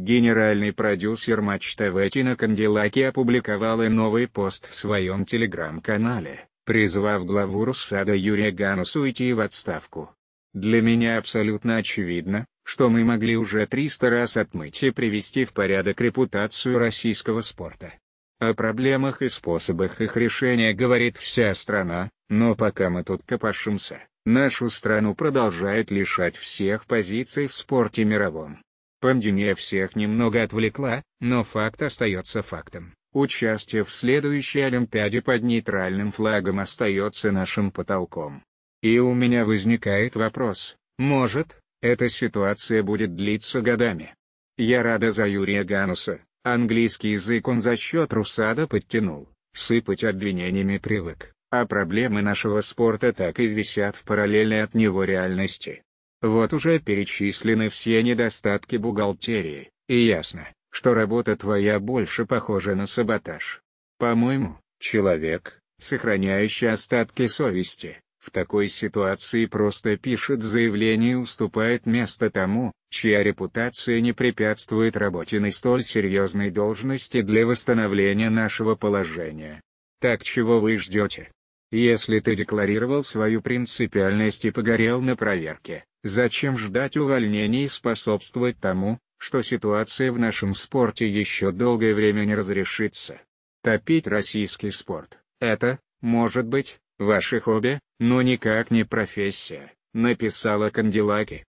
Генеральный продюсер Матч ТВ Тина Канделаки опубликовала новый пост в своем телеграм-канале, призвав главу Руссада Юрия Ганусу уйти в отставку. Для меня абсолютно очевидно, что мы могли уже 300 раз отмыть и привести в порядок репутацию российского спорта. О проблемах и способах их решения говорит вся страна, но пока мы тут копошимся, нашу страну продолжают лишать всех позиций в спорте мировом. Пандемия всех немного отвлекла, но факт остается фактом. Участие в следующей Олимпиаде под нейтральным флагом остается нашим потолком. И у меня возникает вопрос, может, эта ситуация будет длиться годами? Я рада за Юрия Гануса, английский язык он за счет Русада подтянул, сыпать обвинениями привык, а проблемы нашего спорта так и висят в параллели от него реальности. Вот уже перечислены все недостатки бухгалтерии, и ясно, что работа твоя больше похожа на саботаж. По-моему, человек, сохраняющий остатки совести, в такой ситуации просто пишет заявление и уступает место тому, чья репутация не препятствует работе на столь серьезной должности для восстановления нашего положения. Так чего вы ждете? Если ты декларировал свою принципиальность и погорел на проверке, Зачем ждать увольнений и способствовать тому, что ситуация в нашем спорте еще долгое время не разрешится? Топить российский спорт – это, может быть, ваше хобби, но никак не профессия, написала Канделаки.